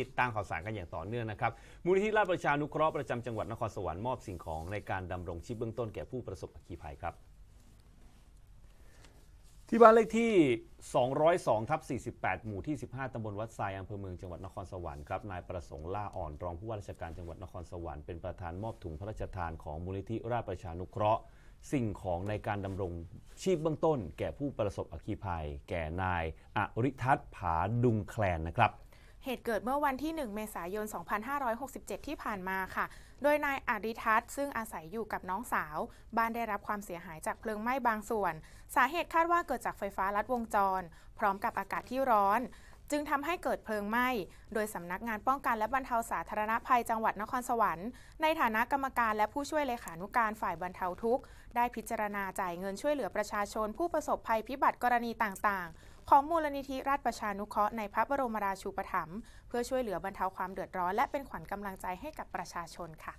ติดตามข่าวสารกันอย่างต่อเนื่องนะครับมูลนิธิราชประชานุเคราะห์ประจำจังหวัดนครสวรรค์มอบสิ่งของในการดำรงชีพเบื้องต้นแก่ผู้ประสบอัคคีภัยครับ ที่บ้านเลขที่ 202ทับ48 หมู่ที่ 15ตำบลวัดทรายอำเภอเมืองจังหวัดนครสวรรค์ครับนายประสงค์ล่าอ่อนรองผู้ว่าราชการจังหวัดนครสวรรค์เป็นประธานมอบถุงพระราชทานของมูลนิธิราชประชานุเคราะห์ สิ่งของในการดำรงชีพเบื้องต้น แก่ผู้ประสบอัคคีภัย แก่นายอริทัศน์ผาดุงแคลนนะครับเหตุเกิดเมื่อวันที่ 1 เมษายน 2567 ที่ผ่านมาค่ะ โดยนายอดิทัศน์ซึ่งอาศัยอยู่กับน้องสาว บ้านได้รับความเสียหายจากเพลิงไหม้บางส่วน สาเหตุคาดว่าเกิดจากไฟฟ้าลัดวงจร พร้อมกับอากาศที่ร้อน จึงทำให้เกิดเพลิงไหม้ โดยสำนักงานป้องกันและบรรเทาสาธารณภัยจังหวัดนครสวรรค์ ในฐานะกรรมการและผู้ช่วยเลขานุการฝ่ายบรรเทาทุกข์ ได้พิจารณาจ่ายเงินช่วยเหลือประชาชน ผู้ประสบภัยพิบัติกรณีต่าง ๆของมูลนิธิราชประชานุเคราะห์ในพระบรมราชูปถัมภ์เพื่อช่วยเหลือบรรเทาความเดือดร้อน และเป็นขวัญกำลังใจให้กับประชาชนค่ะ